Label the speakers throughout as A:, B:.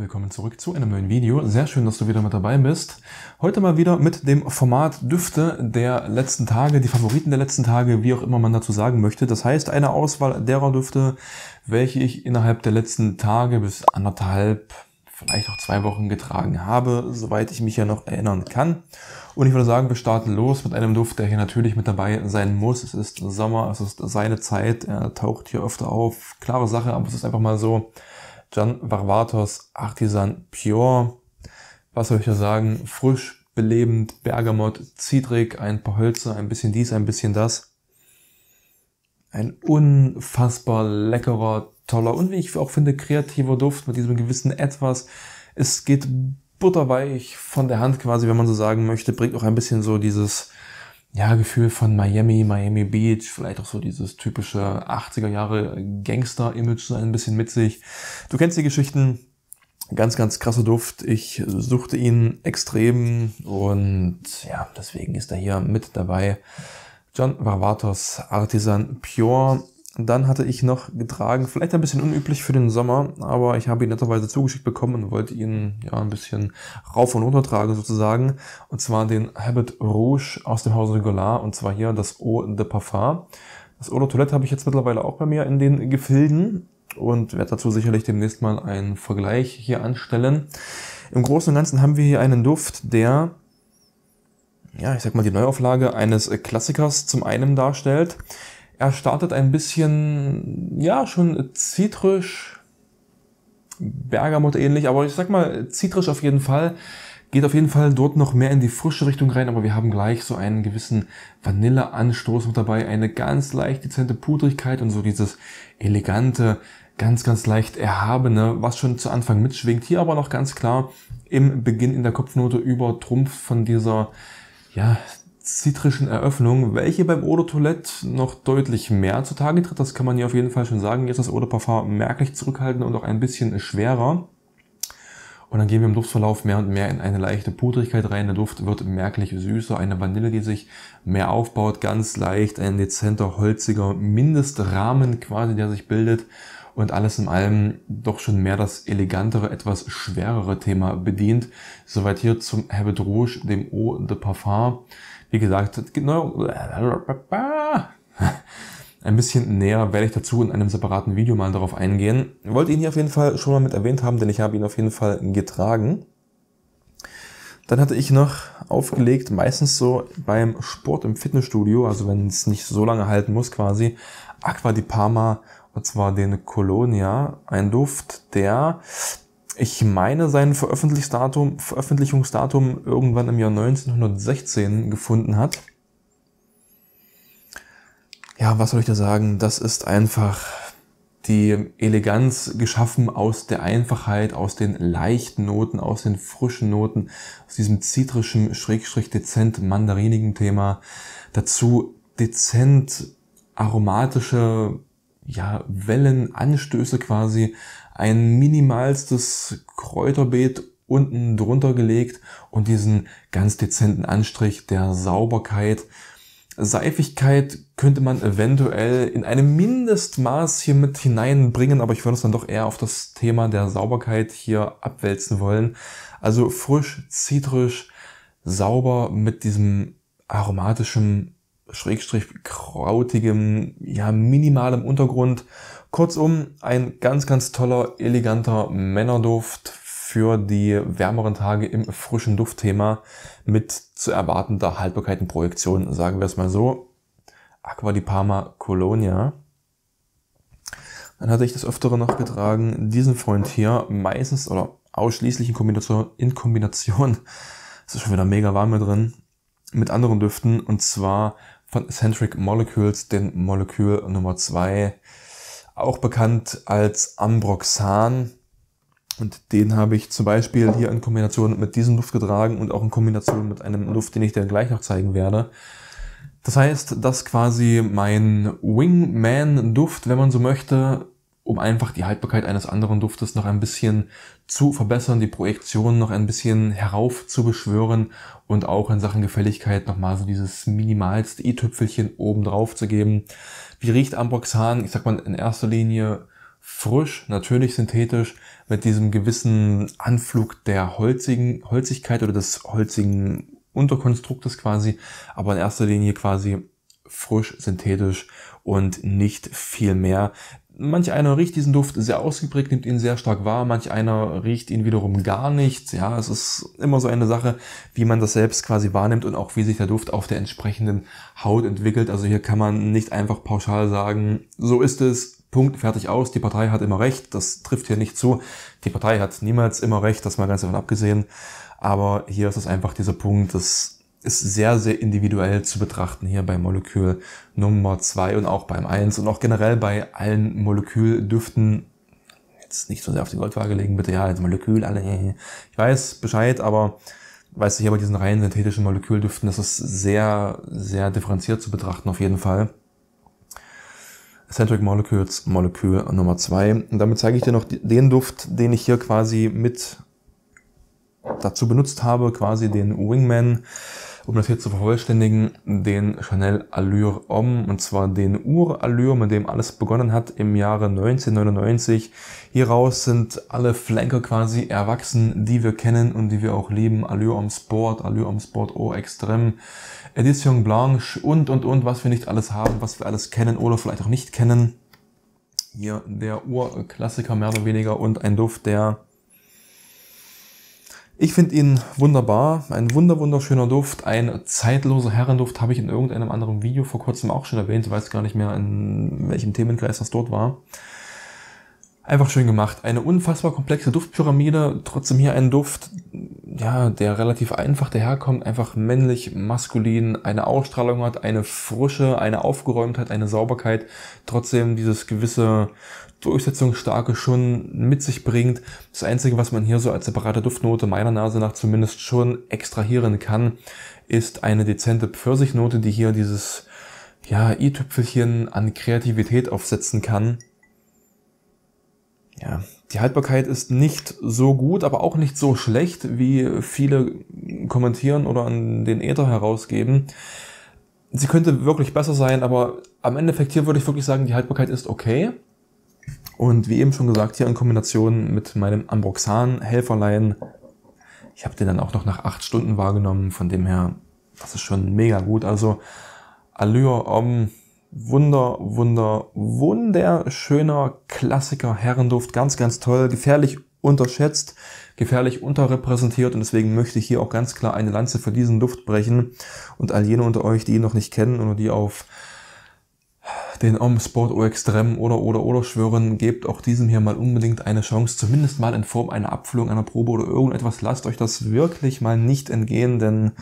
A: Willkommen zurück zu einem neuen Video. Sehr schön, dass du wieder mit dabei bist. Heute mal wieder mit dem Format Düfte der letzten Tage, die Favoriten der letzten Tage, wie auch immer man dazu sagen möchte. Das heißt, eine Auswahl derer Düfte, welche ich innerhalb der letzten Tage bis anderthalb, vielleicht auch zwei Wochen getragen habe, soweit ich mich ja noch erinnern kann. Und ich würde sagen, wir starten los mit einem Duft, der hier natürlich mit dabei sein muss. Es ist Sommer, es ist seine Zeit, er taucht hier öfter auf. Klare Sache, aber es ist einfach mal so Gian Varvatos Artisan Pure. Was soll ich da sagen? Frisch, belebend, Bergamot, Zitrik, ein paar Hölzer, ein bisschen dies, ein bisschen das. Ein unfassbar leckerer, toller und wie ich auch finde, kreativer Duft mit diesem gewissen Etwas. Es geht butterweich von der Hand quasi, wenn man so sagen möchte, bringt auch ein bisschen so dieses ja, Gefühl von Miami, Miami Beach, vielleicht auch so dieses typische 80er Jahre Gangster-Image ein bisschen mit sich. Du kennst die Geschichten. Ganz, ganz krasser Duft. Ich suchte ihn extrem und ja, deswegen ist er hier mit dabei. John Varvatos Artisan Pure dann hatte ich noch getragen, vielleicht ein bisschen unüblich für den Sommer, aber ich habe ihn netterweise zugeschickt bekommen und wollte ihn ja ein bisschen rauf und runter tragen sozusagen. Und zwar den Habit Rouge aus dem Hause Regular und zwar hier das Eau de Parfum. Das Eau de Toilette habe ich jetzt mittlerweile auch bei mir in den Gefilden und werde dazu sicherlich demnächst mal einen Vergleich hier anstellen. Im Großen und Ganzen haben wir hier einen Duft, der ja, ich sag mal, die Neuauflage eines Klassikers zum einen darstellt, er startet ein bisschen, ja, schon zitrisch, Bergamot ähnlich, aber ich sag mal, zitrisch auf jeden Fall. Geht auf jeden Fall dort noch mehr in die frische Richtung rein, aber wir haben gleich so einen gewissen Vanilleanstoß noch dabei, eine ganz leicht dezente Pudrigkeit und so dieses elegante, ganz, ganz leicht erhabene, was schon zu Anfang mitschwingt. Hier aber noch ganz klar im Beginn in der Kopfnote übertrumpft von dieser, ja, zitrischen Eröffnung, welche beim Eau de Toilette noch deutlich mehr zutage tritt. Das kann man hier auf jeden Fall schon sagen. Hier ist das Eau de Parfum merklich zurückhaltend und auch ein bisschen schwerer. Und dann gehen wir im Duftverlauf mehr und mehr in eine leichte Pudrigkeit rein. Der Duft wird merklich süßer, eine Vanille, die sich mehr aufbaut, ganz leicht, ein dezenter, holziger Mindestrahmen quasi, der sich bildet. Und alles in allem doch schon mehr das elegantere, etwas schwerere Thema bedient. Soweit hier zum Herbet Rouge, dem Eau de Parfum. Wie gesagt, genau, ein bisschen näher werde ich dazu in einem separaten Video mal darauf eingehen. Ich wollte ihn hier auf jeden Fall schon mal mit erwähnt haben, denn ich habe ihn auf jeden Fall getragen. Dann hatte ich noch aufgelegt, meistens so beim Sport im Fitnessstudio, also wenn es nicht so lange halten muss quasi, Aqua di Parma, und zwar den Colonia, ein Duft, der ich meine sein Veröffentlichungsdatum, Veröffentlichungsdatum irgendwann im Jahr 1916 gefunden hat. Ja, was soll ich da sagen? Das ist einfach die Eleganz geschaffen aus der Einfachheit, aus den leichten Noten, aus den frischen Noten, aus diesem zitrischen, schrägstrich dezent mandarinigen Thema. Dazu dezent aromatische ja, Wellen, quasi ein minimalstes Kräuterbeet unten drunter gelegt und diesen ganz dezenten Anstrich der Sauberkeit. Seifigkeit könnte man eventuell in einem Mindestmaß hier mit hineinbringen, aber ich würde es dann doch eher auf das Thema der Sauberkeit hier abwälzen wollen. Also frisch, zitrisch, sauber mit diesem aromatischen, schrägstrich krautigem, ja, minimalem Untergrund Kurzum, ein ganz, ganz toller, eleganter Männerduft für die wärmeren Tage im frischen Duftthema mit zu erwartender Haltbarkeit und Projektion, sagen wir es mal so. Aqua di Parma Colonia. Dann hatte ich das öftere noch getragen, diesen Freund hier, meistens oder ausschließlich in Kombination, in Kombination, es ist schon wieder mega warm hier drin, mit anderen Düften und zwar von Centric Molecules, den Molekül Nummer 2 auch bekannt als Ambroxan. Und den habe ich zum Beispiel hier in Kombination mit diesem Duft getragen und auch in Kombination mit einem Duft, den ich dir gleich noch zeigen werde. Das heißt, dass quasi mein Wingman-Duft, wenn man so möchte, um einfach die Haltbarkeit eines anderen Duftes noch ein bisschen zu verbessern, die Projektion noch ein bisschen herauf zu beschwören und auch in Sachen Gefälligkeit nochmal so dieses minimalste i-Tüpfelchen oben drauf zu geben. Wie riecht Ambroxan? Ich sag mal in erster Linie frisch, natürlich synthetisch, mit diesem gewissen Anflug der holzigen Holzigkeit oder des holzigen Unterkonstruktes quasi, aber in erster Linie quasi frisch, synthetisch und nicht viel mehr. Manch einer riecht diesen Duft sehr ausgeprägt, nimmt ihn sehr stark wahr, manch einer riecht ihn wiederum gar nicht. Ja, es ist immer so eine Sache, wie man das selbst quasi wahrnimmt und auch wie sich der Duft auf der entsprechenden Haut entwickelt. Also hier kann man nicht einfach pauschal sagen, so ist es, Punkt, fertig aus, die Partei hat immer recht, das trifft hier nicht zu. Die Partei hat niemals immer recht, das mal ganz davon abgesehen. Aber hier ist es einfach dieser Punkt, dass ist sehr, sehr individuell zu betrachten hier bei Molekül Nummer zwei und auch beim eins und auch generell bei allen Moleküldüften. Jetzt nicht so sehr auf die Goldwaage legen, bitte. Ja, jetzt Molekül, alle. Äh, äh. Ich weiß Bescheid, aber weißt du, hier bei diesen rein synthetischen Moleküldüften, das ist sehr, sehr differenziert zu betrachten auf jeden Fall. Eccentric Molecules, Molekül Nummer zwei Und damit zeige ich dir noch den Duft, den ich hier quasi mit dazu benutzt habe, quasi den Wingman um das hier zu vervollständigen, den Chanel Allure Homme, und zwar den Ur-Allure, mit dem alles begonnen hat im Jahre 1999. Hieraus sind alle Flanker quasi erwachsen, die wir kennen und die wir auch lieben. Allure Homme Sport, Allure Homme Sport O Extreme, Edition Blanche und, und, und, was wir nicht alles haben, was wir alles kennen oder vielleicht auch nicht kennen. Hier der Ur-Klassiker mehr oder weniger und ein Duft, der ich finde ihn wunderbar, ein wunder wunderschöner Duft, ein zeitloser Herrenduft habe ich in irgendeinem anderen Video vor kurzem auch schon erwähnt, ich weiß gar nicht mehr in welchem Themenkreis das dort war. Einfach schön gemacht. Eine unfassbar komplexe Duftpyramide, trotzdem hier ein Duft, ja, der relativ einfach daherkommt, einfach männlich, maskulin, eine Ausstrahlung hat, eine Frische, eine Aufgeräumtheit, eine Sauberkeit, trotzdem dieses gewisse Durchsetzungsstarke schon mit sich bringt. Das Einzige, was man hier so als separate Duftnote meiner Nase nach zumindest schon extrahieren kann, ist eine dezente Pfirsichnote, die hier dieses ja, i-Tüpfelchen an Kreativität aufsetzen kann ja, die Haltbarkeit ist nicht so gut, aber auch nicht so schlecht, wie viele kommentieren oder an den Äther herausgeben. Sie könnte wirklich besser sein, aber am Endeffekt hier würde ich wirklich sagen, die Haltbarkeit ist okay. Und wie eben schon gesagt, hier in Kombination mit meinem Ambroxan Helferlein. Ich habe den dann auch noch nach acht Stunden wahrgenommen, von dem her, das ist schon mega gut. Also Allure Om wunder, wunder, wunderschöner Klassiker Herrenduft. Ganz, ganz toll. Gefährlich unterschätzt, gefährlich unterrepräsentiert und deswegen möchte ich hier auch ganz klar eine Lanze für diesen Duft brechen und all jene unter euch, die ihn noch nicht kennen oder die auf den Om Sport O Extrem oder oder oder schwören, gebt auch diesem hier mal unbedingt eine Chance, zumindest mal in Form einer Abfüllung, einer Probe oder irgendetwas. Lasst euch das wirklich mal nicht entgehen, denn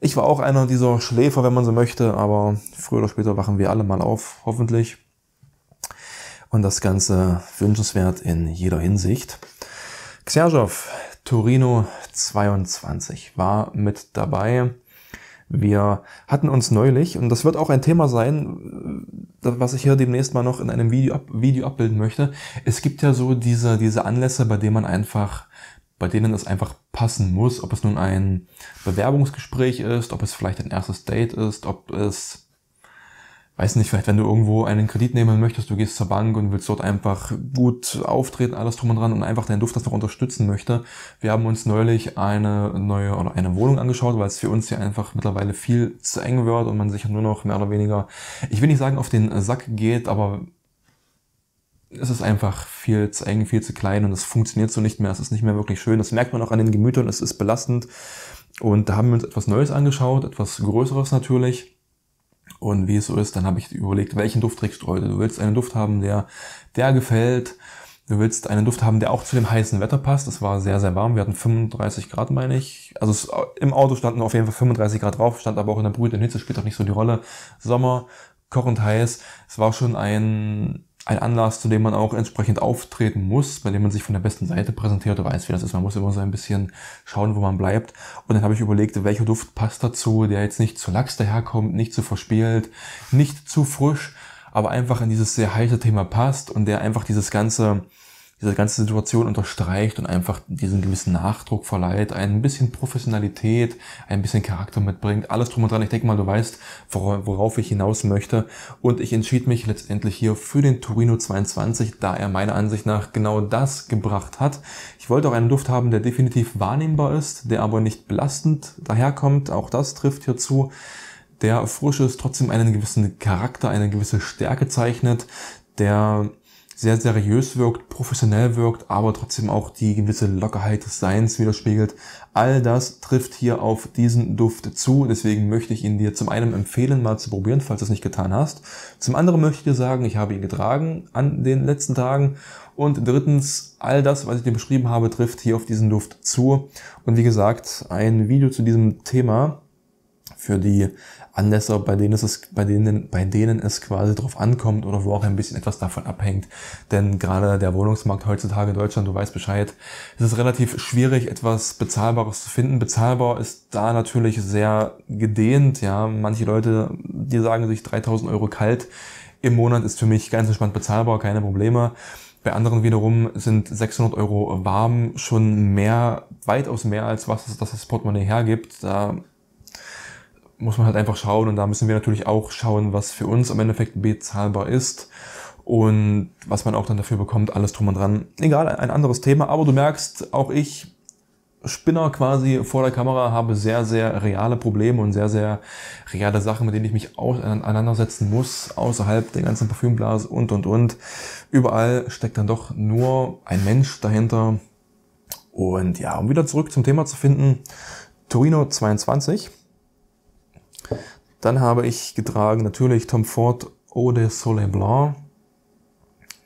A: ich war auch einer dieser Schläfer, wenn man so möchte, aber früher oder später wachen wir alle mal auf, hoffentlich. Und das Ganze wünschenswert in jeder Hinsicht. Xerjov, Torino 22, war mit dabei. Wir hatten uns neulich, und das wird auch ein Thema sein, äh, was ich hier demnächst mal noch in einem Video, ab, Video abbilden möchte. Es gibt ja so diese, diese Anlässe, bei denen man einfach bei denen es einfach passen muss, ob es nun ein Bewerbungsgespräch ist, ob es vielleicht ein erstes Date ist, ob es, weiß nicht, vielleicht wenn du irgendwo einen Kredit nehmen möchtest, du gehst zur Bank und willst dort einfach gut auftreten, alles drum und dran und einfach deinen Duft das noch unterstützen möchte. Wir haben uns neulich eine neue oder eine Wohnung angeschaut, weil es für uns hier einfach mittlerweile viel zu eng wird und man sich nur noch mehr oder weniger, ich will nicht sagen auf den Sack geht, aber es ist einfach viel zu eng, viel zu klein und es funktioniert so nicht mehr. Es ist nicht mehr wirklich schön. Das merkt man auch an den Gemütern, es ist belastend. Und da haben wir uns etwas Neues angeschaut, etwas Größeres natürlich. Und wie es so ist, dann habe ich überlegt, welchen Duft trägst du heute? Du willst einen Duft haben, der, der gefällt. Du willst einen Duft haben, der auch zu dem heißen Wetter passt. Es war sehr, sehr warm. Wir hatten 35 Grad, meine ich. Also es, im Auto standen auf jeden Fall 35 Grad drauf, stand aber auch in der Brühe. brütenden Hitze, spielt auch nicht so die Rolle. Sommer, kochend heiß. Es war schon ein ein Anlass, zu dem man auch entsprechend auftreten muss, bei dem man sich von der besten Seite präsentiert, weiß, wie das ist. Man muss immer so ein bisschen schauen, wo man bleibt. Und dann habe ich überlegt, welcher Duft passt dazu, der jetzt nicht zu lax daherkommt, nicht zu verspielt, nicht zu frisch, aber einfach in dieses sehr heiße Thema passt und der einfach dieses ganze diese ganze Situation unterstreicht und einfach diesen gewissen Nachdruck verleiht, ein bisschen Professionalität, ein bisschen Charakter mitbringt, alles drum und dran. Ich denke mal, du weißt, worauf ich hinaus möchte. Und ich entschied mich letztendlich hier für den Torino 22, da er meiner Ansicht nach genau das gebracht hat. Ich wollte auch einen Duft haben, der definitiv wahrnehmbar ist, der aber nicht belastend daherkommt. Auch das trifft hierzu. Der Frische ist trotzdem einen gewissen Charakter, eine gewisse Stärke zeichnet, der sehr seriös wirkt, professionell wirkt, aber trotzdem auch die gewisse Lockerheit des Seins widerspiegelt. All das trifft hier auf diesen Duft zu. Deswegen möchte ich ihn dir zum einen empfehlen, mal zu probieren, falls du es nicht getan hast. Zum anderen möchte ich dir sagen, ich habe ihn getragen an den letzten Tagen. Und drittens, all das, was ich dir beschrieben habe, trifft hier auf diesen Duft zu. Und wie gesagt, ein Video zu diesem Thema für die Anlässe, bei denen es, bei denen, bei denen es quasi drauf ankommt oder wo auch ein bisschen etwas davon abhängt. Denn gerade der Wohnungsmarkt heutzutage in Deutschland, du weißt Bescheid, es ist relativ schwierig, etwas Bezahlbares zu finden. Bezahlbar ist da natürlich sehr gedehnt, ja. Manche Leute, die sagen sich 3000 Euro kalt im Monat ist für mich ganz entspannt bezahlbar, keine Probleme. Bei anderen wiederum sind 600 Euro warm schon mehr, weitaus mehr als was das Portemonnaie hergibt. Da muss man halt einfach schauen und da müssen wir natürlich auch schauen, was für uns im Endeffekt bezahlbar ist und was man auch dann dafür bekommt, alles drum und dran. Egal, ein anderes Thema, aber du merkst, auch ich, Spinner quasi vor der Kamera, habe sehr, sehr reale Probleme und sehr, sehr reale Sachen, mit denen ich mich äh, auseinandersetzen muss, außerhalb der ganzen Parfümblase und, und, und. Überall steckt dann doch nur ein Mensch dahinter. Und ja, um wieder zurück zum Thema zu finden, Torino 22 dann habe ich getragen natürlich Tom Ford Eau de Soleil Blanc.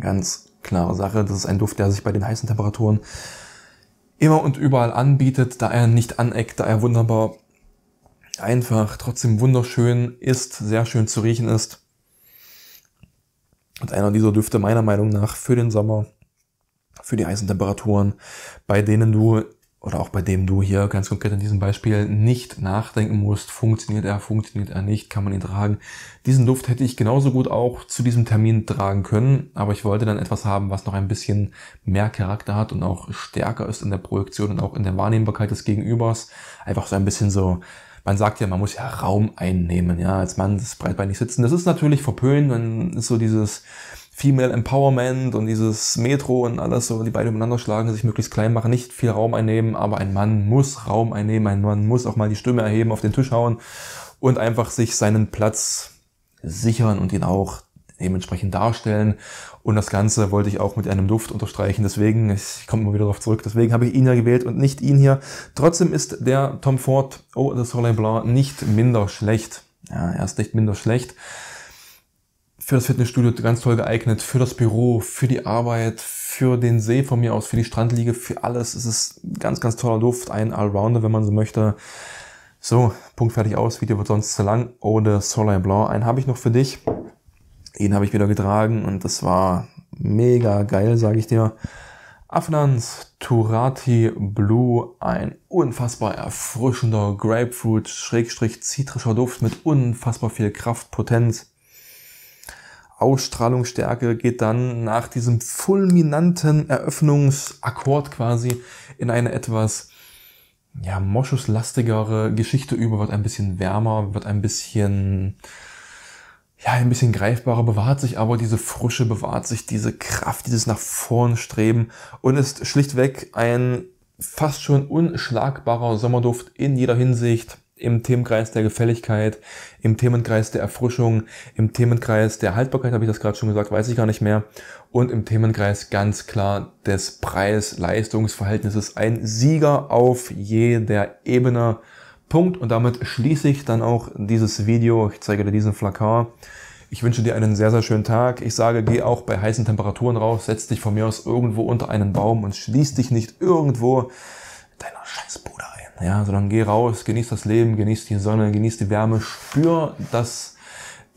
A: Ganz klare Sache. Das ist ein Duft, der sich bei den heißen Temperaturen immer und überall anbietet, da er nicht aneckt, da er wunderbar einfach, trotzdem wunderschön ist, sehr schön zu riechen ist. Und einer dieser Düfte meiner Meinung nach für den Sommer, für die heißen Temperaturen, bei denen du oder auch bei dem du hier ganz konkret in diesem Beispiel nicht nachdenken musst, funktioniert er, funktioniert er nicht, kann man ihn tragen. Diesen Duft hätte ich genauso gut auch zu diesem Termin tragen können, aber ich wollte dann etwas haben, was noch ein bisschen mehr Charakter hat und auch stärker ist in der Projektion und auch in der Wahrnehmbarkeit des Gegenübers. Einfach so ein bisschen so, man sagt ja, man muss ja Raum einnehmen, ja, als Mann das breitbeinig sitzen. Das ist natürlich verpönt, dann ist so dieses, Female Empowerment und dieses Metro und alles so, die beide miteinander schlagen, sich möglichst klein machen, nicht viel Raum einnehmen, aber ein Mann muss Raum einnehmen, ein Mann muss auch mal die Stimme erheben, auf den Tisch hauen und einfach sich seinen Platz sichern und ihn auch dementsprechend darstellen. Und das Ganze wollte ich auch mit einem Duft unterstreichen. Deswegen, ich komme immer wieder darauf zurück, deswegen habe ich ihn ja gewählt und nicht ihn hier. Trotzdem ist der Tom Ford, oh, das Soleil Blanc, nicht minder schlecht. Ja, er ist nicht minder schlecht für das Fitnessstudio ganz toll geeignet, für das Büro, für die Arbeit, für den See von mir aus, für die Strandliege, für alles. Es ist ganz, ganz toller Duft, ein Allrounder, wenn man so möchte. So, Punkt fertig aus, Video wird sonst zu lang. Oder Soleil Blanc, einen habe ich noch für dich. Ihn habe ich wieder getragen und das war mega geil, sage ich dir. Afnans Turati Blue, ein unfassbar erfrischender Grapefruit-zitrischer Duft mit unfassbar viel Kraft, Potenz Ausstrahlungsstärke geht dann nach diesem fulminanten Eröffnungsakkord quasi in eine etwas ja, moschuslastigere Geschichte über, wird ein bisschen wärmer, wird ein bisschen ja, ein bisschen greifbarer, bewahrt sich aber diese Frische, bewahrt sich diese Kraft, dieses nach vorn streben und ist schlichtweg ein fast schon unschlagbarer Sommerduft in jeder Hinsicht im Themenkreis der Gefälligkeit, im Themenkreis der Erfrischung, im Themenkreis der Haltbarkeit, habe ich das gerade schon gesagt, weiß ich gar nicht mehr, und im Themenkreis ganz klar des Preis-Leistungsverhältnisses. Ein Sieger auf jeder Ebene. Punkt. Und damit schließe ich dann auch dieses Video. Ich zeige dir diesen Flakar. Ich wünsche dir einen sehr, sehr schönen Tag. Ich sage, geh auch bei heißen Temperaturen raus, setz dich von mir aus irgendwo unter einen Baum und schließ dich nicht irgendwo in deiner Scheißbude ein ja, sondern also geh raus, genieß das Leben, genieß die Sonne, genieß die Wärme, spür dass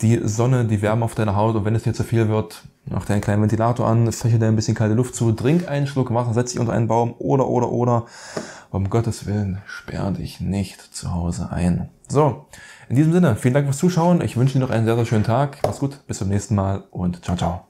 A: die Sonne, die Wärme auf deiner Haut und wenn es dir zu viel wird, mach dir einen kleinen Ventilator an, fächer dir ein bisschen kalte Luft zu, trink einen Schluck Wasser, setz dich unter einen Baum oder, oder, oder. Um Gottes Willen, sperr dich nicht zu Hause ein. So, in diesem Sinne, vielen Dank fürs Zuschauen. Ich wünsche dir noch einen sehr, sehr schönen Tag. Mach's gut, bis zum nächsten Mal und ciao, ciao.